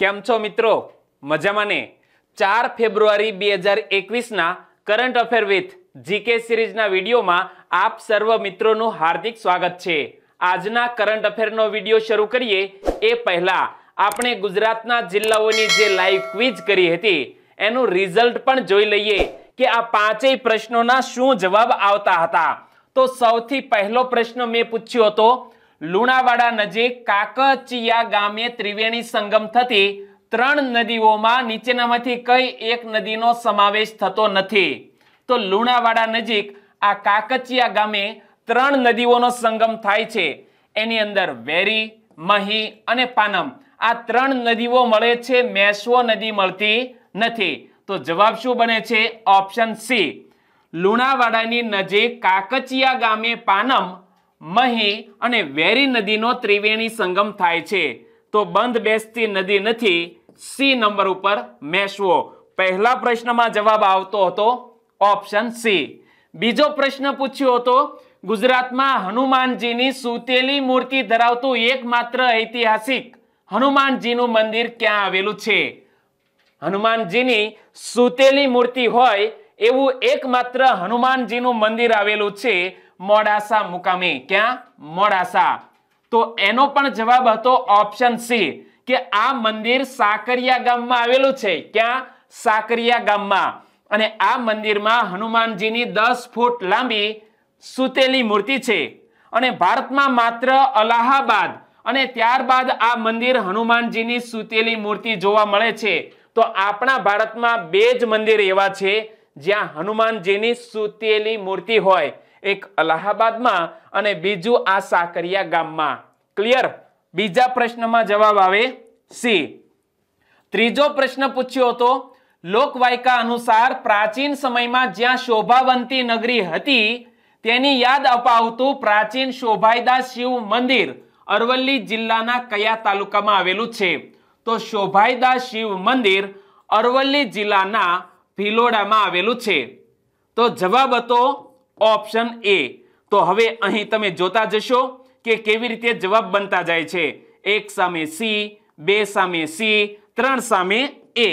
કેમ છો મિત્રો મજામાં ને ચાર ફેબ્રુઆરી બે હજાર એકવીસના કરંટ અફેર વિથ જીકે સિરીઝના વિડીયોમાં આપ સર્વ મિત્રોનું હાર્દિક સ્વાગત છે આજના કરંટ અફેરનો વિડીયો શરૂ કરીએ એ પહેલા આપણે ગુજરાતના જિલ્લાઓની જે લાઈવ ક્વિઝ કરી હતી એનું રિઝલ્ટ પણ જોઈ લઈએ કે આ પાંચેય પ્રશ્નોના શું જવાબ આવતા હતા તો સૌથી પહેલો પ્રશ્ન મેં પૂછ્યો હતો લુણાવાડા નજીક કાકચિયા ગામે ત્રિવેણી સંગમ થતી ત્રણ નદીઓમાં નીચેનામાંથી કઈ એક નદીનો સમાવેશ થતો નથી તો લુણાવાડા નજીક આ કાકચિયા ગામે ત્રણ નદીઓનો સંગમ થાય છે એની અંદર વેરી મહી અને પાનમ આ ત્રણ નદીઓ મળે છે મેસવો નદી મળતી નથી તો જવાબ શું બને છે ઓપ્શન સી લુણાવાડાની નજીક કાકચિયા ગામે પાનમ મહી અને વેરી નદીનો ત્રિવેણી સંગમ થાય છે તો બંધ બેસતી નદી નથી સી નંબર ઉપર મેશવો પહેલા પ્રશ્નમાં જવાબ આવતો હતો ઓપ્શન સી બીજો પ્રશ્ન પૂછ્યો હતો ગુજરાતમાં હનુમાનજીની સૂતેલી મૂર્તિ ધરાવતું એકમાત્ર ઐતિહાસિક હનુમાનજીનું મંદિર ક્યાં આવેલું છે હનુમાનજીની સૂતેલી મૂર્તિ હોય એવું એકમાત્ર હનુમાનજીનું મંદિર આવેલું છે મોડાસા મુકામે ક્યાં મોડાસા તો એનો પણ જવાબ હતો ઓપ્શન સી કે આ મંદિર સાકરિયા ગામમાં આવેલું છે ક્યાં સાકરિયા ગામમાં અને આ મંદિરમાં હનુમાનજીની દસ ફૂટ લાંબી સૂતેલી મૂર્તિ છે અને ભારતમાં માત્ર અલાહાબાદ અને ત્યારબાદ આ મંદિર હનુમાનજીની સૂતેલી મૂર્તિ જોવા મળે છે તો આપણા ભારતમાં બે જ મંદિર એવા છે જ્યાં હનુમાનજીની સૂતેલી મૂર્તિ હોય એક અલ્હાબાદમાં અને બીજું આ સાકરિયા ગામમાં ક્લિયર બીજા પ્રશ્નમાં જવાબ આવે સી ત્રીજો પ્રશ્ન પૂછ્યો હતો લોકવાયકા અનુસાર પ્રાચીન સમયમાં જ્યાં શોભાવંતી નગરી હતી તેની યાદ અપાવતું પ્રાચીન શોભાઈદાસ શિવ મંદિર અરવલ્લી જિલ્લાના કયા તાલુકામાં આવેલું છે તો શોભાઈદાસ શિવ મંદિર અરવલ્લી જિલ્લાના ભિલોડામાં આવેલું છે તો જવાબ હતો ઓપ્શન એ તો હવે અહીં તમે જોતા જશો કે કેવી રીતે જવાબ બનતા જાય છે એક સામે સી બે સામે સી ત્રણ સામે એ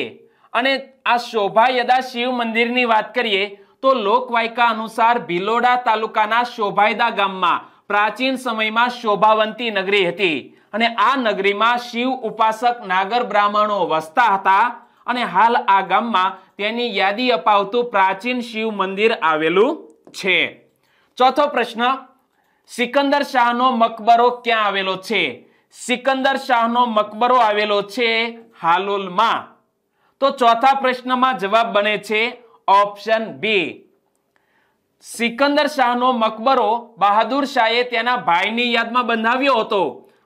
અને આ શોભાયદા શિવ મંદિરની વાત કરીએ તો લોકવાયકા અનુસાર ભિલોડા તાલુકાના શોભાયદા ગામમાં પ્રાચીન સમયમાં શોભાવંતી નગરી હતી અને આ નગરીમાં શિવ ઉપાસક નાગર બ્રાહ્મણો વસતા હતા અને હાલ આ ગામમાં તેની યાદી અપાવતું પ્રાચીન શિવ મંદિર આવેલું છે ચોથો પ્રશ્ન સિકંદર શાહનો મકબરો ક્યાં આવેલો છે સિકંદર શાહનો મકબરો આવેલો છે હાલોલમાં તો ચોથા પ્રશ્નમાં જવાબ બને છે ઓપ્શન બી સિકંદર શાહનો મકબરો બહાદુર શાહે તેના ભાઈની યાદમાં બંધાવ્યો હતો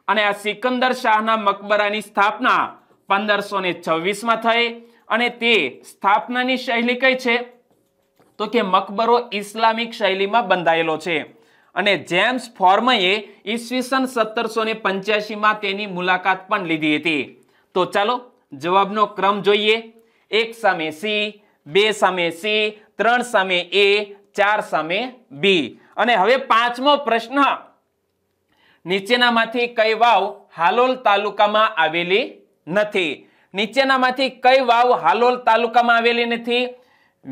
અને આ સિકંદર શાહના મકબરાની સ્થાપના પંદરસો ને છવ્વીસમાં થઈ અને તે સ્થાપનાની શૈલી કઈ છે તો કે મકબરો ઇસ્લામિક શૈલીમાં બંધાયેલો છે અને જેમ્સ ફોર્મએ ઈસવીસન સત્તરસો ને પંચ્યાસીમાં તેની મુલાકાત પણ લીધી હતી તો ચાલો જવાબનો ક્રમ જોઈએ એક સામે સી બે સામે સી ત્રણ સામે એ ચાર સામે બી અને હવે પાંચમો પ્રશ્ન નીચેનામાંથી કઈ વાવ હાલોલ તાલુકામાં આવેલી નથી નીચેનામાંથી કઈ વાવ હાલોલ તાલુકામાં આવેલી નથી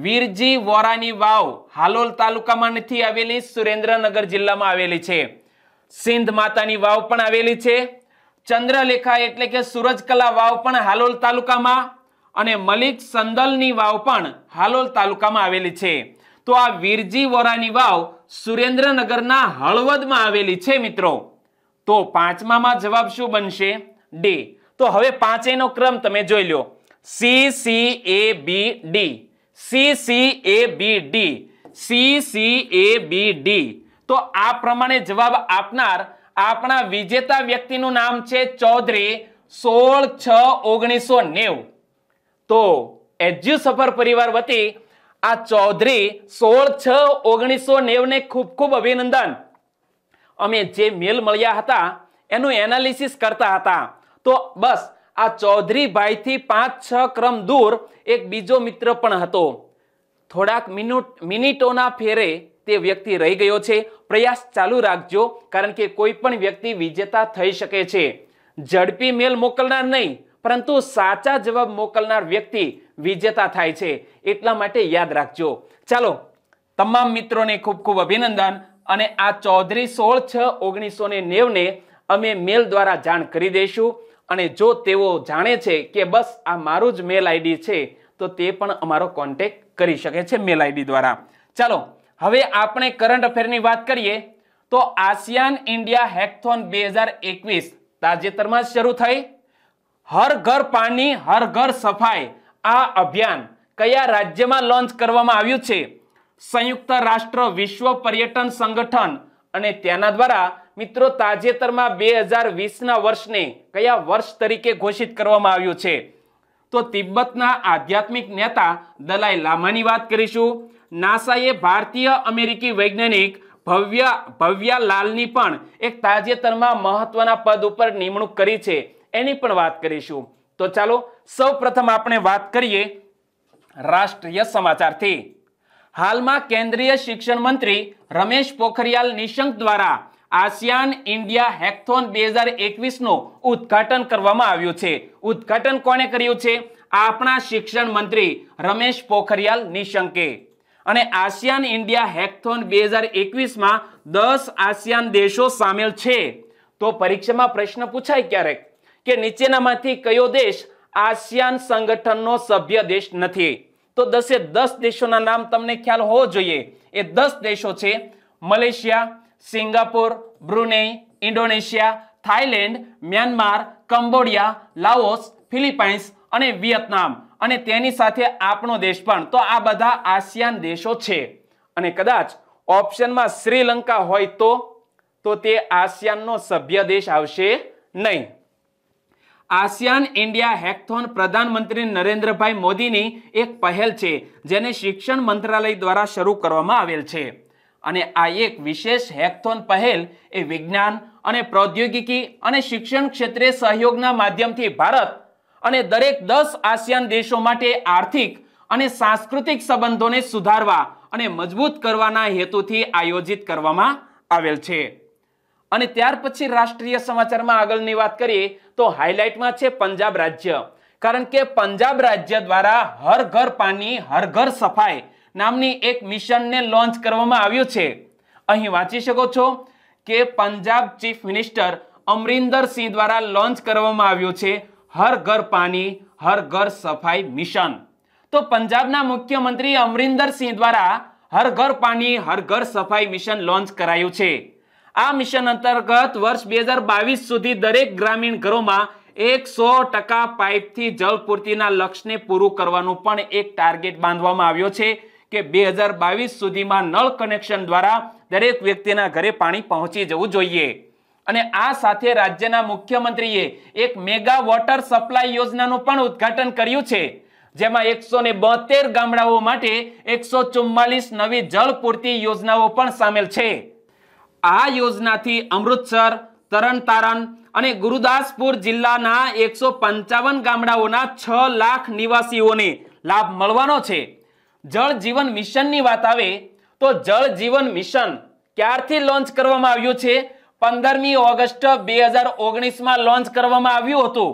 વીરજી વોરાની વાવ હાલોલ તાલુકામાં નથી આવેલી સુરેન્દ્રનગર જિલ્લામાં આવેલી છે સિંધ માતાની વાવ પણ આવેલી છે ચંદ્રલેખા એટલે કે સૂરજકલા વાવ પણ હાલોલ તાલુકામાં અને મલિક સંદલની વાવ પણ હાલોલ તાલુકામાં આવેલી છે તો આ વીરજી વોરાની વાવ સુરેન્દ્રનગરના હળવદમાં આવેલી છે મિત્રો તો પાંચમામાં જવાબ શું બનશે ડી તો હવે પાંચેયનો ક્રમ તમે જોઈ લો C C A B D C C A B D C C A B D તો આ પ્રમાણે જવાબ આપનાર આપણા વિજેતા વ્યક્તિનું નામ છે ચૌધરી સોળ છ ઓગણીસો નેવું તો એજ્યુ સફર પરિવાર વતી આ ચૌધરી સોળ છ ઓગણીસો નેવને ખૂબ ખૂબ અભિનંદન અમે જે મેલ મળ્યા હતા એનું એનાલિસિસ કરતા હતા તો બસ આ ચૌધરીભાઈથી પાંચ છ ક્રમ દૂર એક બીજો મિત્ર પણ હતો થોડાક મિનિટ મિનિટોના ફેરે તે વ્યક્તિ રહી ગયો છે પ્રયાસ ચાલુ રાખજો કારણ કે કોઈ પણ વ્યક્તિ વિજેતા થઈ શકે છે ઝડપી મેલ મોકલનાર નહીં પરંતુ સાચા જવાબ મોકલનાર વ્યક્તિ વિજેતા થાય છે એટલા માટે યાદ રાખજો ચાલો તમામ મિત્રોને ખૂબ ખૂબ અભિનંદન અને આ ચૌધરી સોળ છ ઓગણીસો ને નેવને અમે મેલ દ્વારા જાણ કરી દઈશું અને જો તેઓ જાણે છે કે બસ આ મારું જ મેલ આઈડી છે તો તે પણ અમારો કોન્ટેક કરી શકે છે મેલ આઈડી દ્વારા ચાલો હવે આપણે કરંટ અફેરની વાત કરીએ તો આસિયાન ઇન્ડિયા હેકથોન બે હજાર એકવીસ તાજેતરમાં શરૂ થઈ હર ઘર પાણી હર ઘર સફાઈ આ અભિયાન કયા રાજ્યમાં લોન્ચ કરવામાં આવ્યું છે સંયુક્ત રાષ્ટ્ર વિશ્વ પર્યટન સંગઠન અને તેના દ્વારા મિત્રો તાજેતરમાં બે હજાર વીસના વર્ષને કયા વર્ષ તરીકે ઘોષિત કરવામાં આવ્યું છે તો તિબ્બતના આધ્યાત્મિક નેતા દલાઈ લામાની વાત કરીશું નાસાએ ભારતીય અમેરિકી વૈજ્ઞાનિક ભવ્ય ભવ્યા લાલની પણ એક તાજેતરમાં મહત્વના પદ ઉપર નિમણૂક કરી છે એની પણ વાત કરીશું તો ચાલો સૌપ્રથમ આપણે વાત કરીએ રાષ્ટ્રીય સમાચારથી હાલમાં કેન્દ્રીય શિક્ષણ મંત્રી રમેશ પોખરિયાલ નિશંક દ્વારા આસિયાન ઇન્ડિયા હેકથોન બે હજાર એકવીસનું ઉદઘાટન કરવામાં આવ્યું છે ઉદઘાટન કોણે કર્યું છે આપણા શિક્ષણ મંત્રી રમેશ પોખરિયાલ નિશંકે અને આસિયાન ઇન્ડિયા હેકથોન બે હજાર એકવીસમાં દસ આસિયાન દેશો સામેલ છે તો પરીક્ષામાં પ્રશ્ન પૂછાય ક્યારેક કે નીચેનામાંથી કયો દેશ આસિયાન સંગઠનનો સભ્ય દેશ નથી તો દસે દસ દેશોના નામ તમને ખ્યાલ હોવો જોઈએ એ દસ દેશો છે Malaysia Singapore Brunei Indonesia Thailand Myanmar Cambodia Laos Philippines અને વિયેતનામ અને તેની સાથે આપણો દેશ પણ તો આ બધા આસિયાન દેશો છે અને કદાચ ઓપ્શનમાં શ્રીલંકા હોય તો તો તે આસિયાનનો સભ્ય દેશ આવશે નહીં આસિયાન ઇન્ડિયા હેકથોન પ્રધાનમંત્રી નરેન્દ્રભાઈ મોદીની એક પહેલ છે જેને શિક્ષણ મંત્રાલય દ્વારા શરૂ કરવામાં આવેલ છે અને આ એક વિશેષ હેકથોન પહેલ એ વિજ્ઞાન અને પ્રૌદ્યોગિકી અને શિક્ષણ ક્ષેત્રે સહયોગના માધ્યમથી ભારત અને દરેક દસ આસિયાન દેશો માટે આર્થિક અને સાંસ્કૃતિક સંબંધોને સુધારવા અને મજબૂત કરવાના હેતુથી આયોજિત કરવામાં આવેલ છે અને ત્યાર પછી રાષ્ટ્રીય સમાચારમાં આગળની વાત કરીએ તો હાઇલાઇટમાં છે પંજાબ રાજ્ય કારણ કે પંજાબ રાજ્ય દ્વારા હર ઘર પાણી હર ઘર સફાઈ નામની એક મિશનને લોન્ચ કરવામાં આવ્યું છે અહીં વાંચી શકો છો કે પંજાબ ચીફ મિનિસ્ટર અમરિન્દર સિંહ દ્વારા લોન્ચ કરવામાં આવ્યું છે હર ઘર પાણી હર ઘર સફાઈ મિશન તો પંજાબના મુખ્યમંત્રી અમરિન્દર સિંહ દ્વારા હર ઘર પાણી હર ઘર સફાઈ મિશન લોન્ચ કરાયું છે આ મિશન અંતર્ગત વર્ષ બે હજાર બાવીસ સુધી દરેક ગ્રામીણ ઘરોમાં એકસો ટકા પાઇપથી જળપૂર્તિના લક્ષ્યને પૂરું કરવાનું પણ એક ટાર્ગેટ બાંધવામાં આવ્યો છે કે બે હજાર બાવીસ સુધીમાં નળ કનેક્શન દ્વારા દરેક વ્યક્તિના ઘરે પાણી પહોંચી જવું જોઈએ અને આ સાથે રાજ્યના મુખ્યમંત્રીએ એક મેગા વોટર સપ્લાય યોજનાનું પણ ઉદ્ઘાટન કર્યું છે જેમાં એકસો ને બોતેર ગામડાઓ માટે એકસો ચુમ્માલીસ નવી જળ પૂર્તિ યોજનાઓ પણ સામેલ છે આ યોજનાથી અમૃતસર તરણ તારણ અને ગુરુદાસપુર જિલ્લાના એકસો પંચાવન ગામડાઓના છ લાખ નિવાસીઓને લાભ મળવાનો છે જળ જીવન મિશનની વાત આવે તો જળ જીવન મિશન ક્યારથી લોન્ચ કરવામાં આવ્યું છે પંદરમી ઓગસ્ટ બે હજાર ઓગણીસમાં લોન્ચ કરવામાં આવ્યું હતું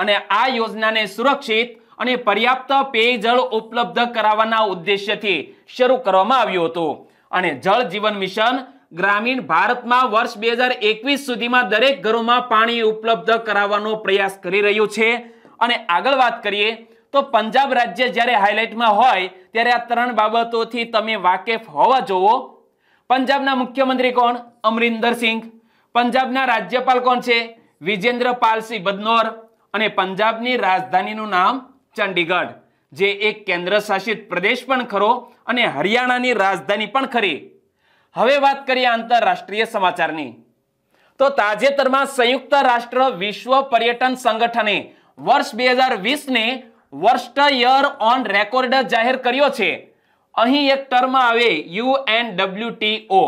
અને આ યોજનાને સુરક્ષિત અને પર્યાપ્ત પેયજળ ઉપલબ્ધ કરાવવાના ઉદ્દેશ્યથી શરૂ કરવામાં આવ્યું હતું અને જળ જીવન મિશન ગ્રામીણ ભારતમાં વર્ષ બે હજાર એકવીસ સુધીમાં દરેક ઘરોમાં પાણી ઉપલબ્ધ કરાવવાનો પ્રયાસ કરી રહ્યું છે અને આગળ વાત કરીએ તો પંજાબ રાજ્ય જ્યારે હાઇલાઇટમાં હોય ત્યારે આ ત્રણ બાબતોથી તમે વાકેફ હોવા જોવો પંજાબના મુખ્યમંત્રી કોણ અમરિન્દર સિંહ પંજાબના રાજ્યપાલ કોણ છે વિજેન્દ્ર પાલસિંહ બદનોર અને પંજાબની રાજધાનીનું નામ ચંડીગઢ જે એક કેન્દ્ર શાસિત પ્રદેશ પણ ખરો અને હરિયાણાની રાજધાની પણ ખરી હવે વાત કરીએ આંતરરાષ્ટ્રીય સમાચારની તો તાજેતરમાં સંયુક્ત રાષ્ટ્ર વિશ્વ પર્યટન સંગઠને વર્ષ બે હજાર વીસને વર્સ્ટ યર ઓન રેકોર્ડ જાહેર કર્યો છે અહીં એક ટર્મ આવે યુ એન ડબલ્યુટીઓ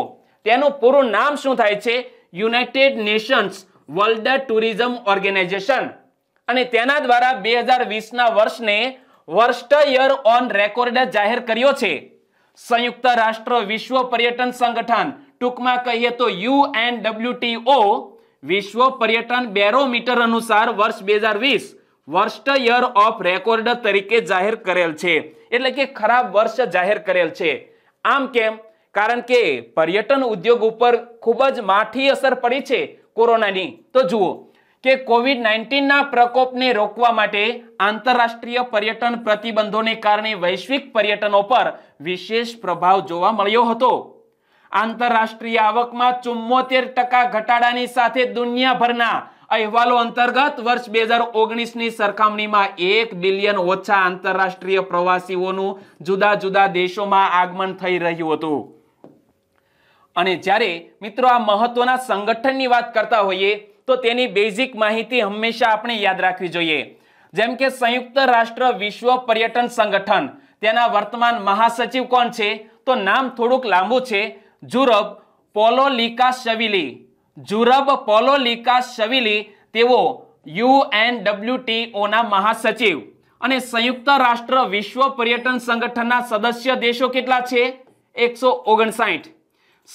તેનું પૂરું નામ શું થાય છે United Nations World Tourism Organisation અને તેના દ્વારા બે હજાર વીસના વર્ષને વર્સ્ટ યર ઓન રેકોર્ડ જાહેર કર્યો છે સંયુક્ત રાષ્ટ્ર વિશ્વ પર્યટન સંગઠન ટૂંકમાં કહીએ તો યુ યુએનડબ્લ્યુટીઓ વિશ્વ પર્યટન બેરોમીટર અનુસાર વર્ષ બે હજાર વીસ વર્સ્ટ યર ઓફ રેકોર્ડ તરીકે જાહેર કરેલ છે એટલે કે ખરાબ વર્ષ જાહેર કરેલ છે આમ કેમ કારણ કે પર્યટન ઉદ્યોગ ઉપર ખૂબ જ માઠી અસર પડી છે કોરોનાની તો જુઓ કે કોવિડ નાઇન્ટીનના પ્રકોપને રોકવા માટે આંતરરાષ્ટ્રીય પર્યટન પ્રતિબંધોને કારણે વૈશ્વિક પર્યટનો પર વિશેષ પ્રભાવ જોવા મળ્યો હતો આંતરરાષ્ટ્રીય આવકમાં ચુમ્મોતેર ટકા ઘટાડાની સાથે દુનિયાભરના અહેવાલો અંતર્ગત વર્ષ બે હજાર ઓગણીસની સરખામણીમાં એક બિલિયન ઓછા આંતરરાષ્ટ્રીય પ્રવાસીઓનું જુદા જુદા દેશોમાં આગમન થઈ રહ્યું હતું અને જ્યારે મિત્રો આ મહત્વના સંગઠનની વાત કરતા હોઈએ તો તેની બેઝિક માહિતી હંમેશા આપણે યાદ રાખવી જોઈએ જેમ કે સંયુક્ત રાષ્ટ્ર વિશ્વ પર્યટન સંગઠન તેના વર્તમાન મહાસચિવ કોણ છે તો નામ થોડુંક લાંબુ છે જુરબ પોલોલિકા શવિલી જુરબ પોલોલિકા શવિલી તેઓ યુએનડબ્લ્યુટીઓના મહાસચિવ અને સંયુક્ત રાષ્ટ્ર વિશ્વ પર્યટન સંગઠનના સદસ્ય દેશો કેટલા છે એકસો ઓગણસાઠ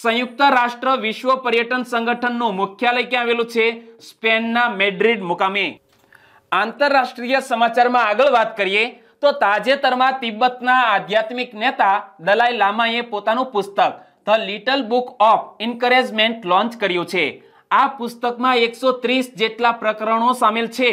સંયુક્ત રાષ્ટ્ર વિશ્વ પર્યટન સંગઠનનું મુખ્યાલય ક્યાં આવેલું છે સ્પેનના મેડ્રિડ મુકામે આંતરરાષ્ટ્રીય સમાચારમાં આગળ વાત કરીએ તો તાજેતરમાં તિબ્બતના આધ્યાત્મિક નેતા દલાઈ લામાએ પોતાનું પુસ્તક the Little Book of Encouragement launch કર્યું છે આ પુસ્તકમાં એકસો ત્રીસ જેટલા પ્રકરણો સામેલ છે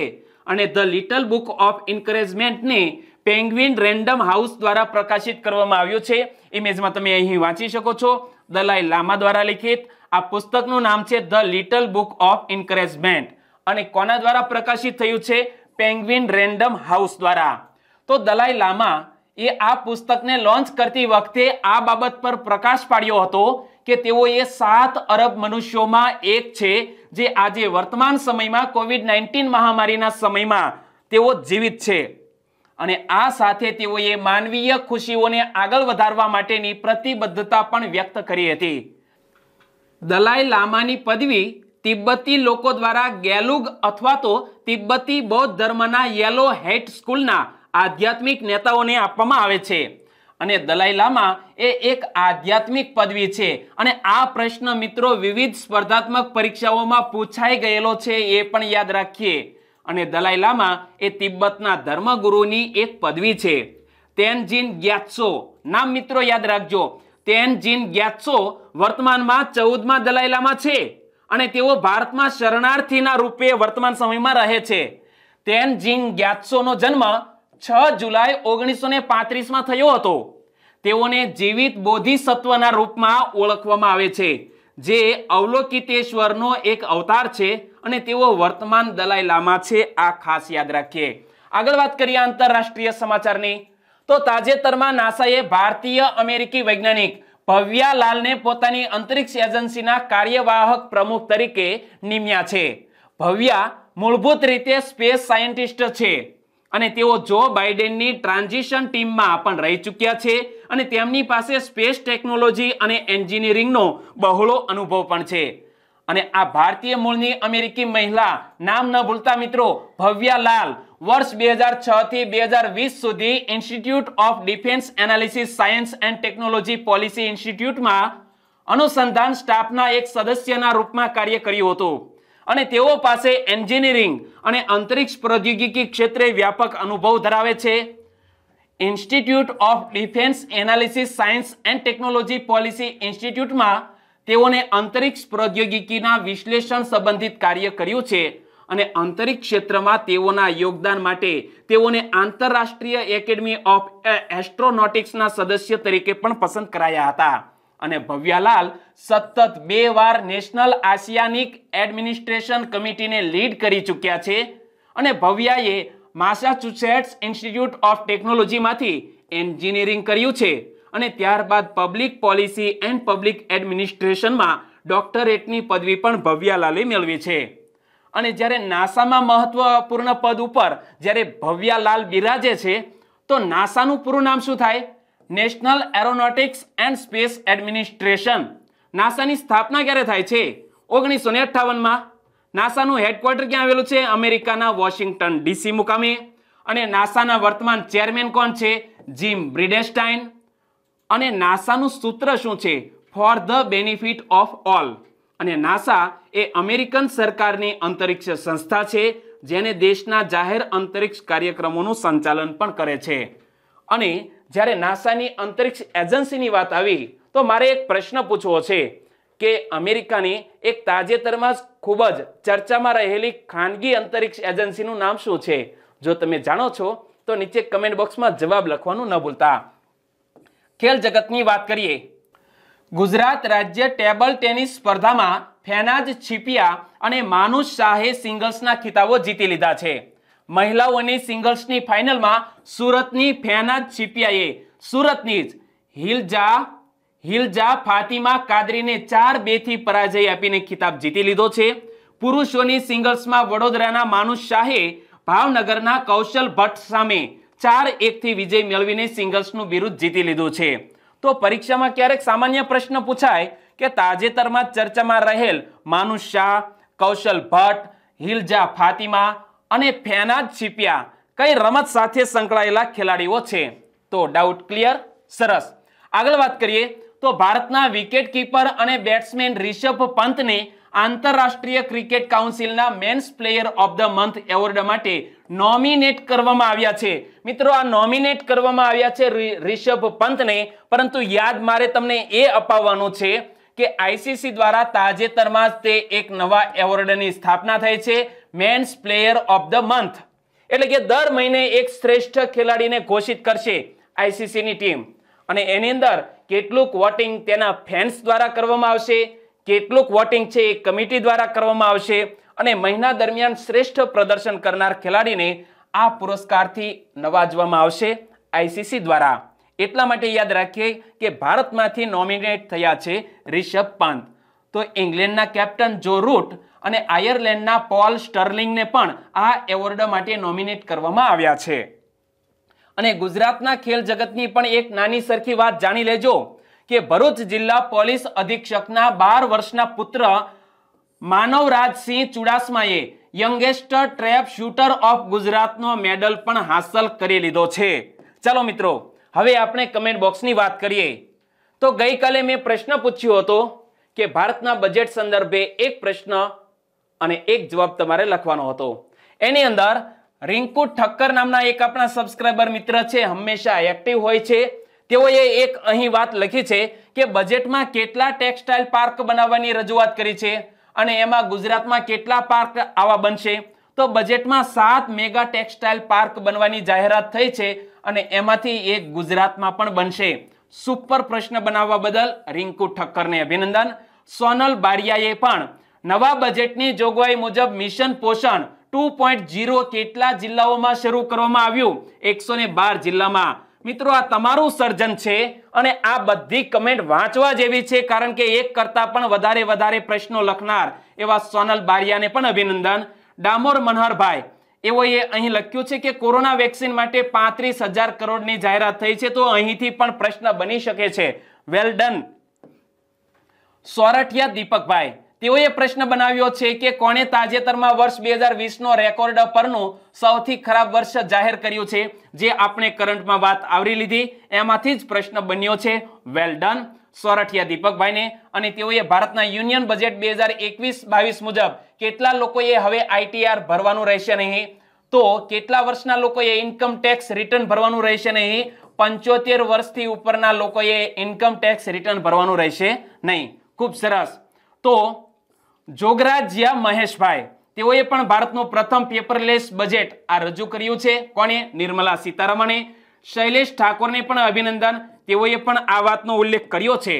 અને ધ લિટલ બુક ઓફ એન્કરેજમેન્ટને પેંગ્વિન રેન્ડમ હાઉસ દ્વારા પ્રકાશિત કરવામાં આવ્યું છે ઇમેજમાં તમે અહીં વાંચી શકો છો દલાઈ લામા દ્વારા લિખિત આ પુસ્તકનું નામ છે the Little Book of Encouragement અને કોના દ્વારા પ્રકાશિત થયું છે પેંગ્વિન રેન્ડમ હાઉસ દ્વારા તો દલાઈ લામા એ આ પુસ્તકને લોન્ચ કરતી વખતે આ બાબત પર પ્રકાશ પાડ્યો હતો કે તેઓ એ સાત અરબ મનુષ્યોમાં એક છે જે આજે વર્તમાન સમયમાં કોવિડ નાઇન્ટીન મહામારીના સમયમાં તેઓ જીવિત છે અને આ સાથે તેઓએ માનવીય ખુશીઓને આગળ વધારવા માટેની પ્રતિબદ્ધતા પણ વ્યક્ત કરી હતી દલાઈ લામાની પદવી તિબ્બતી લોકો દ્વારા ગેલુગ અથવા તો તિબ્બતી બૌદ્ધ ધર્મના યેલો હેટ સ્કૂલના આધ્યાત્મિક નેતાઓને આપવામાં આવે છે અને દલાઈ લામા એ એક આધ્યાત્મિક પદવી છે અને આ પ્રશ્ન મિત્રો વિવિધ સ્પર્ધાત્મક પરીક્ષાઓમાં પૂછાઈ ગયેલો છે એ પણ યાદ રાખીએ અને દલાઈ લામા એ તિબ્બતના ધર્મગુરુની એક પદવી છે તેનજીન ગ્યાત્સો નામ મિત્રો યાદ રાખજો તેનજીન ગ્યાત્સો વર્તમાનમાં ચૌદમાં દલાઈ લામા છે અને તેઓ ભારતમાં શરણાર્થીના રૂપે વર્તમાન સમયમાં રહે છે તેનજીન ગ્યાત્સોનો જન્મ છ જુલાઈ ઓગણીસો ને પાંત્રીસમાં થયો હતો તેઓને જીવિત બોધિ બોધિસત્વના રૂપમાં ઓળખવામાં આવે છે જે અવલોકિતેશ્વરનો એક અવતાર છે અને તેઓ વર્તમાન દલાઈ લામા છે આ ખાસ યાદ રાખીએ આગળ વાત કરીએ આંતરરાષ્ટ્રીય સમાચારની તો તાજેતરમાં નાસાએ ભારતીય અમેરિકી વૈજ્ઞાનિક ભવ્યા લાલને પોતાની અંતરિક્ષ એજન્સીના કાર્યવાહક પ્રમુખ તરીકે નિમ્યા છે ભવ્યા મૂળભૂત રીતે સ્પેસ સાયન્ટિસ્ટ છે અને તેઓ જો બાઇડેનની ટ્રાન્ઝિશન ટીમમાં પણ રહી ચૂક્યા છે અને તેમની પાસે સ્પેસ ટેકનોલોજી અને એન્જિનિયરિંગનો બહોળો અનુભવ પણ છે અને આ ભારતીય મૂળની અમેરિકી મહિલા નામ ન ભૂલતા મિત્રો ભવ્યા લાલ વર્ષ બે હજાર છ થી બે હજાર વીસ સુધી Institute of Defence Analysis Science and Technology Policy ઇન્સ્ટિટ્યૂટમાં અનુસંધાન સ્ટાફના એક સદસ્યના રૂપમાં કાર્ય કર્યું હતું અને તેઓ પાસે એન્જિનિયરિંગ અને અંતરિક્ષ પ્રૌદ્યોગિકી ક્ષેત્રે વ્યાપક અનુભવ ધરાવે છે Institute of Defence Analysis Science and Technology Policy ઇન્સ્ટિટ્યૂટમાં તેઓને અંતરિક્ષ પ્રૌદ્યોગિકીના વિશ્લેષણ સંબંધિત કાર્ય કર્યું છે અને અંતરિક્ષ ક્ષેત્રમાં તેઓના યોગદાન માટે તેઓને આંતરરાષ્ટ્રીય એકેડમી ઓફ એસ્ટ્રોનોટિક્સના સદસ્ય તરીકે પણ પસંદ કરાયા હતા અને ભવ્યાલાલ સતત બે વાર નેશનલ આસિયાનિક એડમિનિસ્ટ્રેશન કમિટીને લીડ કરી ચૂક્યા છે અને ભવ્યાએ માસાચ્યુસેટ્સ ઇન્સ્ટિટ્યૂટ ઓફ ટેકનોલોજીમાંથી એન્જિનિયરિંગ કર્યું છે અને ત્યારબાદ પબ્લિક પોલિસી એન્ડ પબ્લિક એડમિનિસ્ટ્રેશનમાં ડોક્ટરેટની પદવી પણ ભવ્યાલાલે મેળવી છે અને જ્યારે નાસામાં મહત્વપૂર્ણ પદ ઉપર જ્યારે ભવ્યાલાલ બિરાજે છે તો નાસાનું પૂરું નામ શું થાય National Aeronautics and Space Administration નાસાની સ્થાપના ક્યારે થાય છે ઓગણીસો ને અઠ્ઠાવનમાં નાસાનું હેડક્વાર્ટર ક્યાં આવેલું છે અમેરિકાના વોશિંગ્ટન ડીસી મુકામે અને નાસાના વર્તમાન ચેરમેન કોણ છે જીમ બ્રિડેસ્ટાઇન અને નાસાનું સૂત્ર શું છે for the benefit of all અને નાસા એ અમેરિકન સરકારની અંતરિક્ષ સંસ્થા છે જેને દેશના જાહેર અંતરિક્ષ કાર્યક્રમોનું સંચાલન પણ કરે છે અને જ્યારે નાસાની અંતરિક્ષ એજન્સીની વાત આવી તો મારે એક પ્રશ્ન પૂછવો છે કે અમેરિકાની એક તાજેતરમાં જ ખૂબ જ ચર્ચામાં રહેલી ખાનગી અંતરિક્ષ એજન્સીનું નામ શું છે જો તમે જાણો છો તો નીચે કમેન્ટ બોક્સમાં જવાબ લખવાનું ન ભૂલતા ખેલ જગતની વાત કરીએ ગુજરાત રાજ્ય ટેબલ ટેનિસ સ્પર્ધામાં ફેનાજ છીપિયા અને માનુષ શાહે સિંગલ્સના ખિતાબો જીતી લીધા છે મહિલાઓની સિંગલ્સની ફાઇનલમાં સુરતની ફેનાજ છીપિયાએ સુરતની જ હિલજા હિલજા ફાતિમા કાદરીને ચાર બેથી પરાજય આપીને ખિતાબ જીતી લીધો છે પુરુષોની સિંગલ્સમાં વડોદરાના માનુષ શાહે ભાવનગરના કૌશલ ભટ્ટ સામે ચાર એકથી વિજય મેળવીને સિંગલ્સનું બિરુદ જીતી લીધું છે તો પરીક્ષામાં ક્યારેક સામાન્ય પ્રશ્ન પૂછાય કે તાજેતરમાં ચર્ચામાં રહેલ માનુષ શાહ કૌશલ ભટ્ટ હિલજા ફાતિમા અને ફેના જ છીપિયા કઈ રમત સાથે સંકળાયેલા ખેલાડીઓ છે તો ડાઉટ ક્લિયર સરસ આગળ વાત કરીએ તો ભારતના વિકેટ કીપર અને બેટ્સમેન રિષભ પંતને આંતરરાષ્ટ્રીય ક્રિકેટ કાઉન્સિલના men's player of the month award માટે નોમિનેટ કરવામાં આવ્યા છે મિત્રો આ નોમિનેટ કરવામાં આવ્યા છે રિષભ પંતને પરંતુ યાદ મારે તમને એ અપાવવાનું છે કે આઈસીસી દ્વારા તાજેતરમાં જ તે એક નવા એવોર્ડની સ્થાપના થઈ છે men's player of the month એટલે કે દર મહિને એક શ્રેષ્ઠ ખેલાડીને ઘોષિત કરશે આઈસીસીની ટીમ અને એની અંદર કેટલુંક વોટિંગ તેના ફેન્સ દ્વારા કરવામાં આવશે કેટલુંક વોટિંગ છે એ કમિટી દ્વારા કરવામાં આવશે અને મહિના દરમિયાન શ્રેષ્ઠ પ્રદર્શન કરનાર ખેલાડીને આ પુરસ્કારથી નવાજવામાં આવશે આઈસીસી દ્વારા એટલા માટે યાદ રાખીએ કે ભારતમાંથી નોમિનેટ થયા છે રિષભ પંત તો ઇંગ્લેન્ડના કેપ્ટન જો રૂટ અને આયર્લેન્ડના પોલ સ્ટર્લિંગને પણ આ એવોર્ડ માટે નોમિનેટ કરવામાં આવ્યા છે અને ગુજરાતના ખેલ જગતની પણ એક નાની સરખી વાત જાણી લેજો કે ભરૂચ જિલ્લા પોલીસ અધિક્ષકના બાર વર્ષના પુત્ર માનવરાજસિંહ ચુડાસમાએ યંગેસ્ટ ટ્રેપ શૂટર ઓફ ગુજરાતનો મેડલ પણ હાંસલ કરી લીધો છે ચાલો મિત્રો હવે આપણે કમેન્ટ બોક્સની વાત કરીએ તો ગઈકાલે મેં પ્રશ્ન પૂછ્યો હતો કે ભારતના બજેટ સંદર્ભે એક પ્રશ્ન અને એક જવાબ તમારે લખવાનો હતો એની અંદર રિંકુ ઠક્કર નામના એક આપણા સબસ્ક્રાઇબર મિત્ર છે હંમેશા એક્ટિવ હોય છે તેઓએ એક અહીં વાત લખી છે કે બજેટમાં કેટલા ટેક્સટાઇલ પાર્ક બનાવવાની રજૂઆત કરી છે અને એમાં ગુજરાતમાં કેટલા પાર્ક આવા બનશે તો બજેટમાં સાત મેગા ટેક્સટાઇલ પાર્ક બનવાની જાહેરાત થઈ છે અને એમાંથી એક ગુજરાતમાં પણ બનશે સુપર પ્રશ્ન બનાવવા બદલ રિંકુ ઠક્કરને અભિનંદન સોનલ બારિયાએ પણ નવા બજેટની જોગવાઈ મુજબ મિશન પોષણ ટુ પોઈન્ટ જીરો કેટલા જિલ્લાઓમાં શરૂ કરવામાં આવ્યું એકસો ને બાર જિલ્લામાં મિત્રો આ તમારું સર્જન છે અને આ બધી કમેન્ટ વાંચવા જેવી છે કારણ કે એક કરતાં પણ વધારે વધારે પ્રશ્નો લખનાર એવા સોનલ બારિયાને પણ અભિનંદન ડામોર મનહરભાઈ એવોએ અહીં લખ્યું છે કે કોરોના વેક્સિન માટે પાંત્રીસ હજાર કરોડની જાહેરાત થઈ છે તો અહીંથી પણ પ્રશ્ન બની શકે છે વેલ ડન સોરઠિયા દીપકભાઈ તેઓએ પ્રશ્ન બનાવ્યો છે કે કોણે તાજેતરમાં વર્ષ બે હજાર વીસનો રેકોર્ડ પરનું સૌથી ખરાબ વર્ષ જાહેર કર્યું છે જે આપણે કરંટમાં વાત આવરી લીધી એમાંથી જ પ્રશ્ન બન્યો છે વેલ ડન સોરઠિયા દીપકભાઈને અને તેઓએ ભારતના યુનિયન બજેટ બે હજાર એકવીસ બાવીસ મુજબ કેટલા લોકોએ હવે આઈટીઆર ભરવાનું રહેશે નહીં તો કેટલા વર્ષના લોકોએ ઇન્કમ ટેક્સ રિટર્ન ભરવાનું રહેશે નહીં પંચોતેર વર્ષથી ઉપરના લોકોએ ઇન્કમ ટેક્સ રિટર્ન ભરવાનું રહેશે નહીં ખૂબ સરસ તો જોગરાજ્યા મહેશભાઈ તેઓએ પણ ભારતનું પ્રથમ પેપરલેસ બજેટ આ રજૂ કર્યું છે કોણે નિર્મલા સીતારમણે શૈલેષ ઠાકોરને પણ અભિનંદન તેઓએ પણ આ વાતનો ઉલ્લેખ કર્યો છે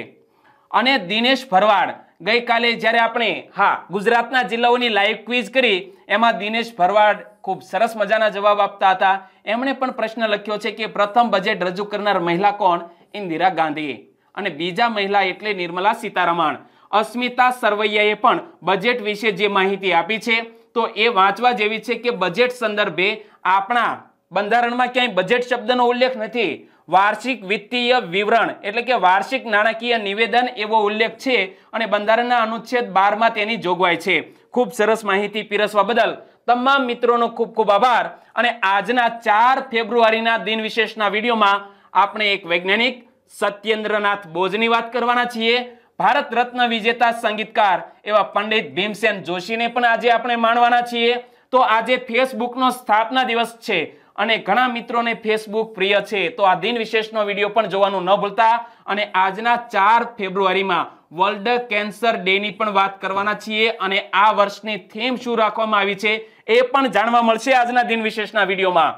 અને દિનેશ ભરવાડ ગઈકાલે જ્યારે આપણે હા ગુજરાતના જિલ્લાઓની લાઈવ ક્વિઝ કરી એમાં દિનેશ ભરવાડ ખૂબ સરસ મજાના જવાબ આપતા હતા એમણે પણ પ્રશ્ન લખ્યો છે કે પ્રથમ બજેટ રજૂ કરનાર મહિલા કોણ ઇન્દિરા ગાંધી અને બીજા મહિલા એટલે નિર્મલા સીતારમણ અસ્મિતા સરવૈયાએ પણ બજેટ વિશે જે માહિતી આપી છે તો એ વાંચવા જેવી છે કે બજેટ સંદર્ભે આપણા બંધારણમાં ક્યાંય બજેટ શબ્દનો ઉલ્લેખ નથી વાર્ષિક વિત્તીય વિવરણ એટલે કે વાર્ષિક નાણાકીય નિવેદન એવો ઉલ્લેખ છે અને બંધારણના અનુચ્છેદ બારમાં તેની જોગવાઈ છે ખૂબ સરસ માહિતી પીરસવા બદલ તમામ મિત્રોનો ખૂબ ખૂબ આભાર અને આજના ચાર ફેબ્રુઆરીના દિન વિશેષના વિડીયોમાં આપણે એક વૈજ્ઞાનિક સત્યેન્દ્રનાથ બોઝની વાત કરવાના છીએ ભારત રત્ન વિજેતા સંગીતકાર એવા પંડિત ભીમસેન જોશીને પણ આજે આપણે માણવાના છીએ તો આજે ફેસબુકનો સ્થાપના દિવસ છે અને ઘણા મિત્રોને ફેસબુક પ્રિય છે તો આ દિન વિશેષનો વિડીયો પણ જોવાનું ન ભૂલતા અને આજના ચાર ફેબ્રુઆરીમાં વર્લ્ડ કેન્સર ડેની પણ વાત કરવાના છીએ અને આ વર્ષની થીમ શું રાખવામાં આવી છે એ પણ જાણવા મળશે આજના દિન વિશેષના વિડીયોમાં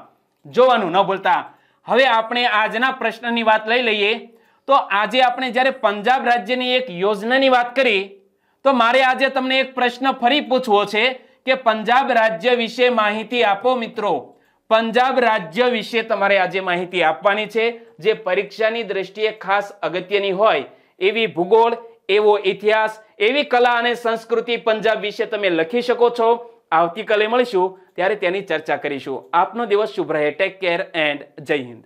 જોવાનું ન ભૂલતા હવે આપણે આજના પ્રશ્નની વાત લઈ લઈએ તો આજે આપણે જ્યારે પંજાબ રાજ્યની એક યોજનાની વાત કરી તો મારે આજે તમને એક પ્રશ્ન ફરી પૂછવો છે કે પંજાબ રાજ્ય વિશે માહિતી આપો મિત્રો પંજાબ રાજ્ય વિશે તમારે આજે માહિતી આપવાની છે જે પરીક્ષાની દ્રષ્ટિએ ખાસ અગત્યની હોય એવી ભૂગોળ એવો ઇતિહાસ એવી કલા અને સંસ્કૃતિ પંજાબ વિશે તમે લખી શકો છો આવતીકાલે મળીશું ત્યારે તેની ચર્ચા કરીશું આપનો દિવસ શુભ રહે ટેક કેર એન્ડ જય હિન્દ